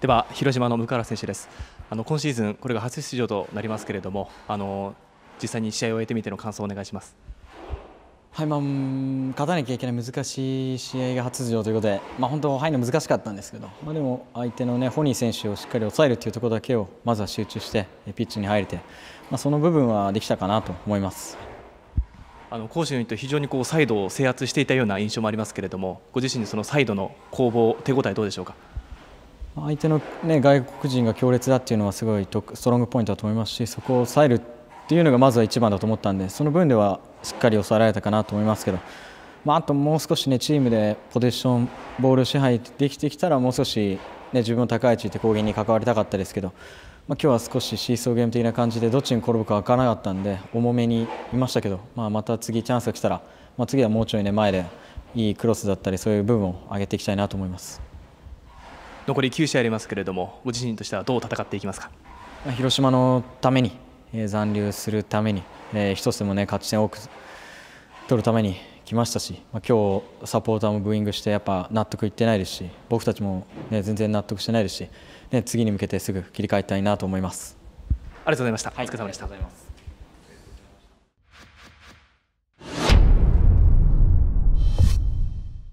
では広島の向原選手ですあの今シーズンこれが初出場となりますけれどもあの実際に試合を終えてみての感想をお願いしますはいまあ、勝たなきゃいけない難しい試合が初出場ということで、まあ、本当、入るの難しかったんですけど、まあ、でも相手の、ね、ホニー選手をしっかり抑えるというところだけをまずは集中してピッチに入れて、まあ、その部分はできたかなと思いますあの攻守にと非常にこうサイドを制圧していたような印象もありますけれどもご自身でそのサイドの攻防手応えどうでしょうか。相手の、ね、外国人が強烈だっていうのはすごいストロングポイントだと思いますしそこを抑えるっていうのがまずは一番だと思ったんでその分ではしっかり抑えられたかなと思いますけど、まあ、あともう少し、ね、チームでポジションボール支配できてきたらもう少し、ね、自分の高い位置で攻撃に関わりたかったですけど、まあ、今日は少しシーソーゲーム的な感じでどっちに転ぶか分からなかったんで重めにいましたけど、まあ、また次チャンスが来たら、まあ、次はもうちょい、ね、前でいいクロスだったりそういう部分を上げていきたいなと思います。残り9試合ありますけれどもご自身としてはどう戦っていきますか広島のために、えー、残留するために、えー、一つでも、ね、勝ち点を多く取るために来ましたし、まあ、今日サポーターもブーイングしてやっぱ納得いってないですし僕たちも、ね、全然納得してないですし、ね、次に向けてすぐ切り替えたいなと思います。ありがとうございました。はい、お疲れ様でした。うございます